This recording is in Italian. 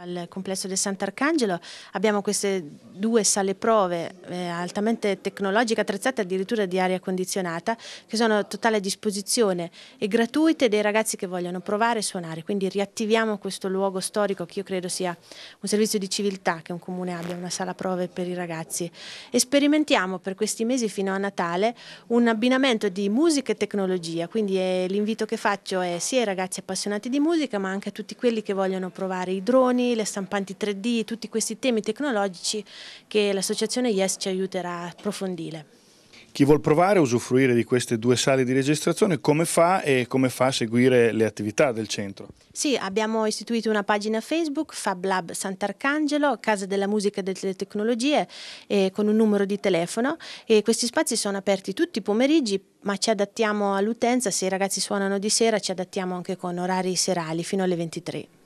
Al complesso del Sant'Arcangelo abbiamo queste due sale prove eh, altamente tecnologiche, attrezzate addirittura di aria condizionata, che sono a totale disposizione e gratuite dei ragazzi che vogliono provare e suonare. Quindi riattiviamo questo luogo storico che io credo sia un servizio di civiltà che un comune abbia, una sala prove per i ragazzi. E sperimentiamo per questi mesi fino a Natale un abbinamento di musica e tecnologia, quindi eh, l'invito che faccio è sia ai ragazzi appassionati di musica ma anche a tutti quelli che vogliono provare i droni, le stampanti 3D, tutti questi temi tecnologici che l'associazione Yes ci aiuterà a approfondire. Chi vuol provare a usufruire di queste due sale di registrazione, come fa e come fa a seguire le attività del centro? Sì, abbiamo istituito una pagina Facebook, Fab Lab Sant'Arcangelo, Casa della Musica e delle Tecnologie, eh, con un numero di telefono e questi spazi sono aperti tutti i pomeriggi ma ci adattiamo all'utenza, se i ragazzi suonano di sera ci adattiamo anche con orari serali fino alle 23.